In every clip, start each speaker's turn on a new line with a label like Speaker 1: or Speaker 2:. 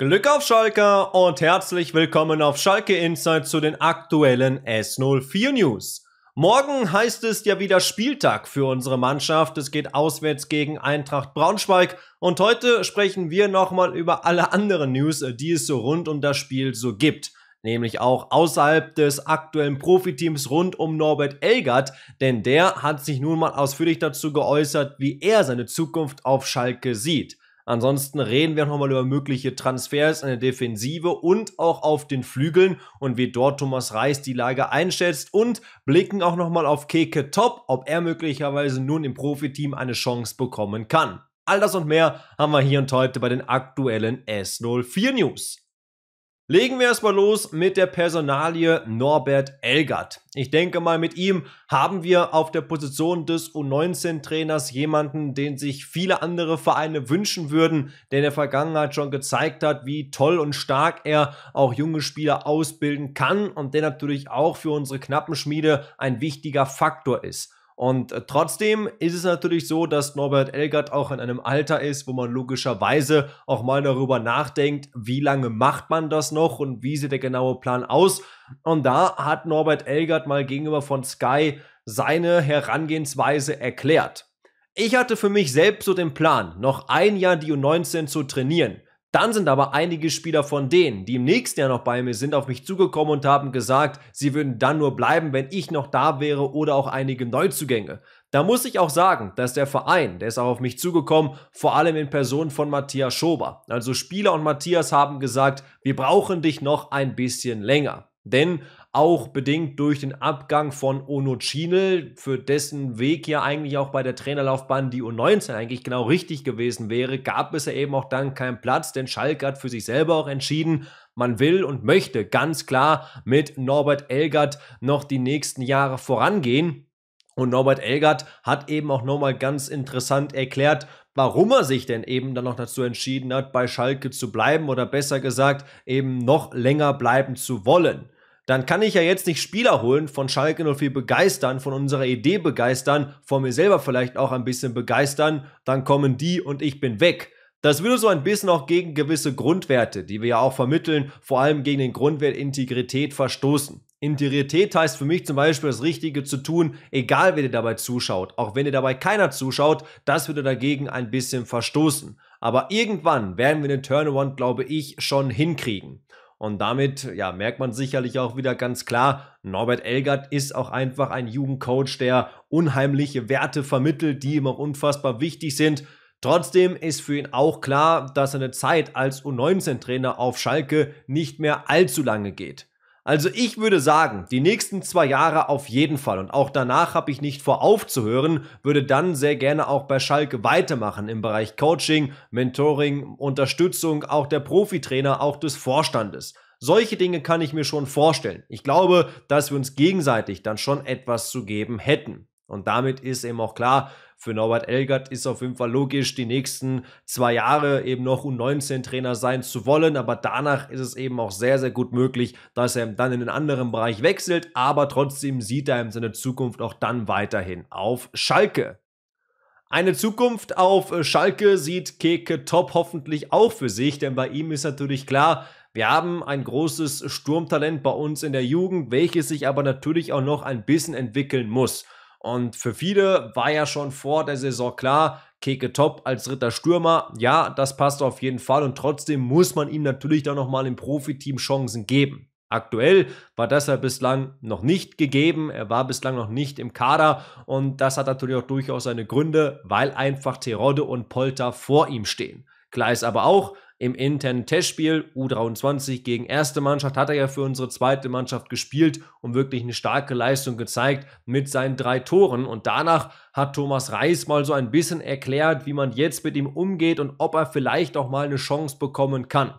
Speaker 1: Glück auf Schalke und herzlich willkommen auf Schalke Insight zu den aktuellen S04 News. Morgen heißt es ja wieder Spieltag für unsere Mannschaft. Es geht auswärts gegen Eintracht Braunschweig. Und heute sprechen wir nochmal über alle anderen News, äh, die es so rund um das Spiel so gibt nämlich auch außerhalb des aktuellen Profiteams rund um Norbert Elgert, denn der hat sich nun mal ausführlich dazu geäußert, wie er seine Zukunft auf Schalke sieht. Ansonsten reden wir nochmal über mögliche Transfers in der Defensive und auch auf den Flügeln und wie dort Thomas Reis die Lage einschätzt und blicken auch nochmal auf Keke Top, ob er möglicherweise nun im Profiteam eine Chance bekommen kann. All das und mehr haben wir hier und heute bei den aktuellen S04 News. Legen wir erstmal los mit der Personalie Norbert Elgert. Ich denke mal, mit ihm haben wir auf der Position des U19-Trainers jemanden, den sich viele andere Vereine wünschen würden, der in der Vergangenheit schon gezeigt hat, wie toll und stark er auch junge Spieler ausbilden kann und der natürlich auch für unsere Knappenschmiede ein wichtiger Faktor ist. Und äh, trotzdem ist es natürlich so, dass Norbert Elgert auch in einem Alter ist, wo man logischerweise auch mal darüber nachdenkt, wie lange macht man das noch und wie sieht der genaue Plan aus. Und da hat Norbert Elgert mal gegenüber von Sky seine Herangehensweise erklärt. Ich hatte für mich selbst so den Plan, noch ein Jahr die U19 zu trainieren. Dann sind aber einige Spieler von denen, die im nächsten Jahr noch bei mir sind, auf mich zugekommen und haben gesagt, sie würden dann nur bleiben, wenn ich noch da wäre oder auch einige Neuzugänge. Da muss ich auch sagen, dass der Verein, der ist auch auf mich zugekommen, vor allem in Person von Matthias Schober. Also Spieler und Matthias haben gesagt, wir brauchen dich noch ein bisschen länger. Denn auch bedingt durch den Abgang von Onochinel, für dessen Weg ja eigentlich auch bei der Trainerlaufbahn die U19 eigentlich genau richtig gewesen wäre, gab es ja eben auch dann keinen Platz, denn Schalke hat für sich selber auch entschieden, man will und möchte ganz klar mit Norbert Elgert noch die nächsten Jahre vorangehen. Und Norbert Elgert hat eben auch nochmal ganz interessant erklärt, warum er sich denn eben dann noch dazu entschieden hat, bei Schalke zu bleiben oder besser gesagt eben noch länger bleiben zu wollen dann kann ich ja jetzt nicht Spieler holen, von Schalke 04 begeistern, von unserer Idee begeistern, von mir selber vielleicht auch ein bisschen begeistern, dann kommen die und ich bin weg. Das würde so ein bisschen auch gegen gewisse Grundwerte, die wir ja auch vermitteln, vor allem gegen den Grundwert Integrität verstoßen. Integrität heißt für mich zum Beispiel das Richtige zu tun, egal wer dir dabei zuschaut. Auch wenn dir dabei keiner zuschaut, das würde dagegen ein bisschen verstoßen. Aber irgendwann werden wir den Turnaround, glaube ich, schon hinkriegen. Und damit ja, merkt man sicherlich auch wieder ganz klar, Norbert Elgert ist auch einfach ein Jugendcoach, der unheimliche Werte vermittelt, die ihm auch unfassbar wichtig sind. Trotzdem ist für ihn auch klar, dass seine Zeit als U19-Trainer auf Schalke nicht mehr allzu lange geht. Also ich würde sagen, die nächsten zwei Jahre auf jeden Fall und auch danach habe ich nicht vor aufzuhören, würde dann sehr gerne auch bei Schalke weitermachen im Bereich Coaching, Mentoring, Unterstützung, auch der Profitrainer, auch des Vorstandes. Solche Dinge kann ich mir schon vorstellen. Ich glaube, dass wir uns gegenseitig dann schon etwas zu geben hätten. Und damit ist eben auch klar, für Norbert Elgert ist auf jeden Fall logisch, die nächsten zwei Jahre eben noch U19-Trainer sein zu wollen. Aber danach ist es eben auch sehr, sehr gut möglich, dass er dann in einen anderen Bereich wechselt. Aber trotzdem sieht er eben seine Zukunft auch dann weiterhin auf Schalke. Eine Zukunft auf äh, Schalke sieht Keke Top hoffentlich auch für sich, denn bei ihm ist natürlich klar, wir haben ein großes Sturmtalent bei uns in der Jugend, welches sich aber natürlich auch noch ein bisschen entwickeln muss. Und für viele war ja schon vor der Saison klar, Keke Top als dritter Stürmer, ja, das passt auf jeden Fall und trotzdem muss man ihm natürlich dann nochmal im Profiteam Chancen geben. Aktuell war das ja bislang noch nicht gegeben. Er war bislang noch nicht im Kader und das hat natürlich auch durchaus seine Gründe, weil einfach Terodde und Polter vor ihm stehen. Klar ist aber auch, im internen Testspiel U23 gegen erste Mannschaft hat er ja für unsere zweite Mannschaft gespielt und wirklich eine starke Leistung gezeigt mit seinen drei Toren. Und danach hat Thomas Reis mal so ein bisschen erklärt, wie man jetzt mit ihm umgeht und ob er vielleicht auch mal eine Chance bekommen kann.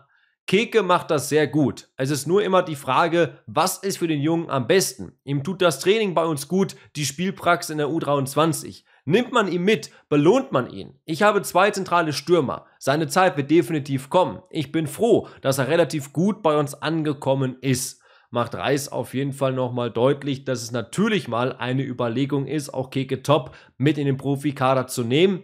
Speaker 1: Keke macht das sehr gut. Es ist nur immer die Frage, was ist für den Jungen am besten? Ihm tut das Training bei uns gut, die Spielpraxis in der U23. Nimmt man ihn mit, belohnt man ihn. Ich habe zwei zentrale Stürmer. Seine Zeit wird definitiv kommen. Ich bin froh, dass er relativ gut bei uns angekommen ist macht Reis auf jeden Fall nochmal deutlich, dass es natürlich mal eine Überlegung ist, auch Keke Top mit in den Profikader zu nehmen.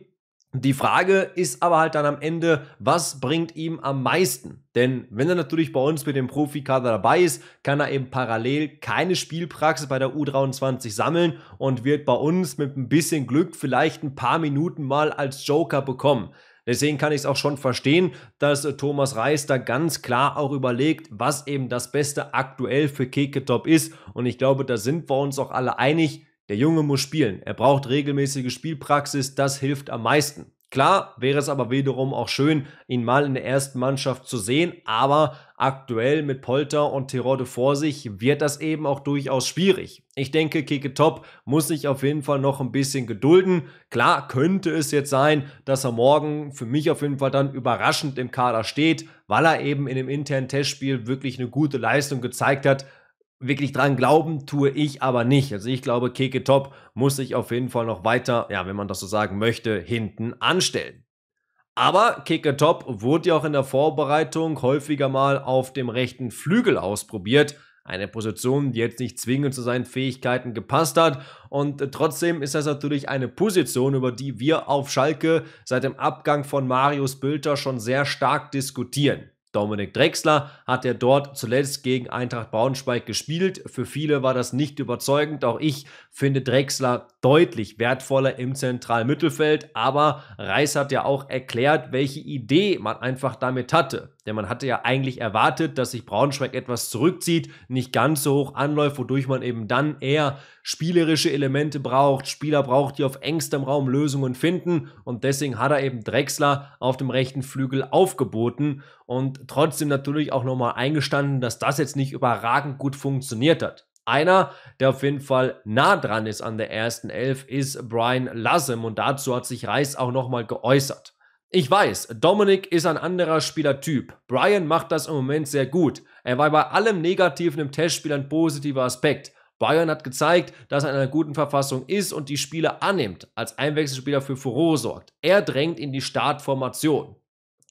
Speaker 1: Die Frage ist aber halt dann am Ende, was bringt ihm am meisten? Denn wenn er natürlich bei uns mit dem Profikader dabei ist, kann er eben parallel keine Spielpraxis bei der U23 sammeln und wird bei uns mit ein bisschen Glück vielleicht ein paar Minuten mal als Joker bekommen. Deswegen kann ich es auch schon verstehen, dass äh, Thomas Reis da ganz klar auch überlegt, was eben das Beste aktuell für Keketop ist. Und ich glaube, da sind wir uns auch alle einig. Der Junge muss spielen. Er braucht regelmäßige Spielpraxis. Das hilft am meisten. Klar wäre es aber wiederum auch schön, ihn mal in der ersten Mannschaft zu sehen, aber aktuell mit Polter und Terodde vor sich wird das eben auch durchaus schwierig. Ich denke, Keke Top muss sich auf jeden Fall noch ein bisschen gedulden. Klar könnte es jetzt sein, dass er morgen für mich auf jeden Fall dann überraschend im Kader steht, weil er eben in dem internen Testspiel wirklich eine gute Leistung gezeigt hat, wirklich dran glauben, tue ich aber nicht. Also ich glaube, Keke Top muss sich auf jeden Fall noch weiter, ja, wenn man das so sagen möchte, hinten anstellen. Aber Keke Top wurde ja auch in der Vorbereitung häufiger mal auf dem rechten Flügel ausprobiert. Eine Position, die jetzt nicht zwingend zu seinen Fähigkeiten gepasst hat. Und trotzdem ist das natürlich eine Position, über die wir auf Schalke seit dem Abgang von Marius Bülter schon sehr stark diskutieren. Dominik Drexler hat ja dort zuletzt gegen Eintracht Braunschweig gespielt. Für viele war das nicht überzeugend. Auch ich finde Drexler deutlich wertvoller im zentralen Mittelfeld. Aber Reis hat ja auch erklärt, welche Idee man einfach damit hatte. Denn man hatte ja eigentlich erwartet, dass sich Braunschweig etwas zurückzieht, nicht ganz so hoch anläuft, wodurch man eben dann eher spielerische Elemente braucht, Spieler braucht, die auf engstem Raum Lösungen finden. Und deswegen hat er eben Drexler auf dem rechten Flügel aufgeboten und trotzdem natürlich auch nochmal eingestanden, dass das jetzt nicht überragend gut funktioniert hat. Einer, der auf jeden Fall nah dran ist an der ersten Elf, ist Brian Lassem und dazu hat sich Reis auch nochmal geäußert. Ich weiß, Dominik ist ein anderer Spielertyp. Brian macht das im Moment sehr gut. Er war bei allem Negativen im Testspiel ein positiver Aspekt. Brian hat gezeigt, dass er in einer guten Verfassung ist und die Spiele annimmt, als Einwechselspieler für Furore sorgt. Er drängt in die Startformation.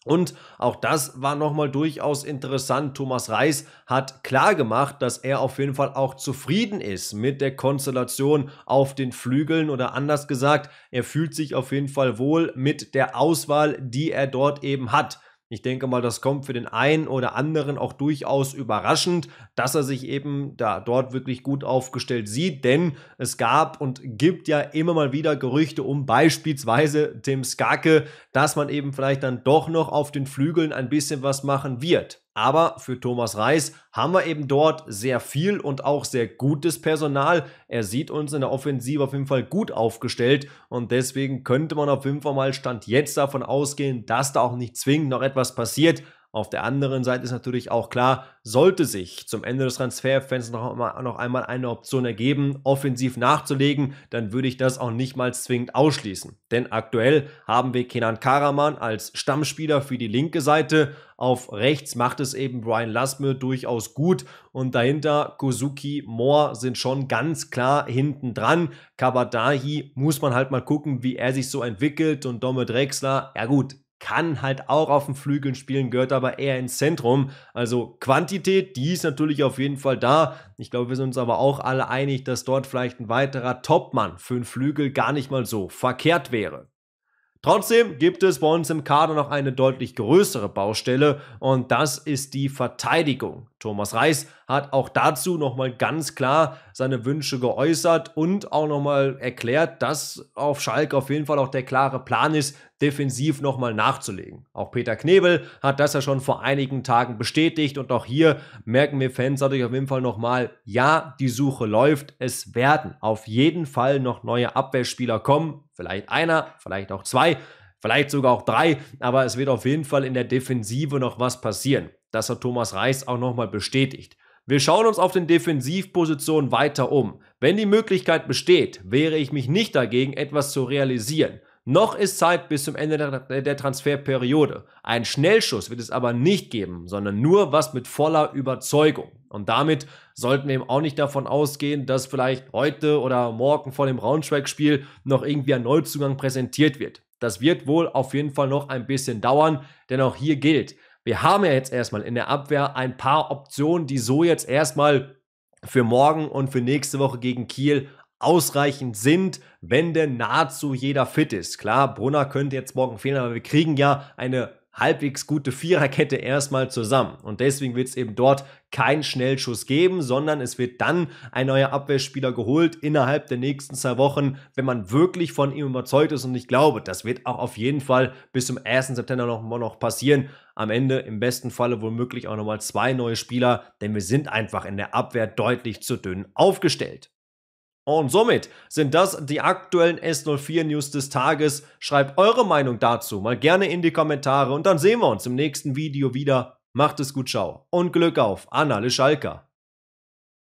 Speaker 1: Und auch das war nochmal durchaus interessant. Thomas Reis hat klar gemacht, dass er auf jeden Fall auch zufrieden ist mit der Konstellation auf den Flügeln oder anders gesagt, er fühlt sich auf jeden Fall wohl mit der Auswahl, die er dort eben hat. Ich denke mal, das kommt für den einen oder anderen auch durchaus überraschend, dass er sich eben da dort wirklich gut aufgestellt sieht, denn es gab und gibt ja immer mal wieder Gerüchte um beispielsweise Tim Skake, dass man eben vielleicht dann doch noch auf den Flügeln ein bisschen was machen wird. Aber für Thomas Reis haben wir eben dort sehr viel und auch sehr gutes Personal. Er sieht uns in der Offensive auf jeden Fall gut aufgestellt und deswegen könnte man auf jeden Fall mal Stand jetzt davon ausgehen, dass da auch nicht zwingend noch etwas passiert. Auf der anderen Seite ist natürlich auch klar, sollte sich zum Ende des Transferfensters noch, noch einmal eine Option ergeben, offensiv nachzulegen, dann würde ich das auch nicht mal zwingend ausschließen. Denn aktuell haben wir Kenan Karaman als Stammspieler für die linke Seite. Auf rechts macht es eben Brian Lasme durchaus gut und dahinter Kozuki, Moore sind schon ganz klar hinten dran. Kabadahi muss man halt mal gucken, wie er sich so entwickelt und Domme Drexler, ja gut, kann halt auch auf den Flügeln spielen, gehört aber eher ins Zentrum. Also Quantität, die ist natürlich auf jeden Fall da. Ich glaube, wir sind uns aber auch alle einig, dass dort vielleicht ein weiterer Topmann für einen Flügel gar nicht mal so verkehrt wäre. Trotzdem gibt es bei uns im Kader noch eine deutlich größere Baustelle und das ist die Verteidigung. Thomas Reis hat auch dazu nochmal ganz klar seine Wünsche geäußert und auch nochmal erklärt, dass auf Schalke auf jeden Fall auch der klare Plan ist, defensiv nochmal nachzulegen. Auch Peter Knebel hat das ja schon vor einigen Tagen bestätigt und auch hier merken wir Fans natürlich auf jeden Fall nochmal, ja, die Suche läuft, es werden auf jeden Fall noch neue Abwehrspieler kommen Vielleicht einer, vielleicht auch zwei, vielleicht sogar auch drei, aber es wird auf jeden Fall in der Defensive noch was passieren. Das hat Thomas Reis auch nochmal bestätigt. Wir schauen uns auf den Defensivpositionen weiter um. Wenn die Möglichkeit besteht, wehre ich mich nicht dagegen, etwas zu realisieren. Noch ist Zeit bis zum Ende der, der Transferperiode. Ein Schnellschuss wird es aber nicht geben, sondern nur was mit voller Überzeugung. Und damit sollten wir eben auch nicht davon ausgehen, dass vielleicht heute oder morgen vor dem Braunschweig-Spiel noch irgendwie ein Neuzugang präsentiert wird. Das wird wohl auf jeden Fall noch ein bisschen dauern, denn auch hier gilt, wir haben ja jetzt erstmal in der Abwehr ein paar Optionen, die so jetzt erstmal für morgen und für nächste Woche gegen Kiel ausreichend sind, wenn denn nahezu jeder fit ist. Klar, Brunner könnte jetzt morgen fehlen, aber wir kriegen ja eine halbwegs gute Viererkette erstmal zusammen. Und deswegen wird es eben dort keinen Schnellschuss geben, sondern es wird dann ein neuer Abwehrspieler geholt innerhalb der nächsten zwei Wochen, wenn man wirklich von ihm überzeugt ist. Und ich glaube, das wird auch auf jeden Fall bis zum 1. September noch, noch passieren. Am Ende im besten Falle womöglich auch nochmal zwei neue Spieler, denn wir sind einfach in der Abwehr deutlich zu dünn aufgestellt. Und somit sind das die aktuellen S04-News des Tages. Schreibt eure Meinung dazu mal gerne in die Kommentare und dann sehen wir uns im nächsten Video wieder. Macht es gut, ciao und Glück auf, Anna Le Schalker.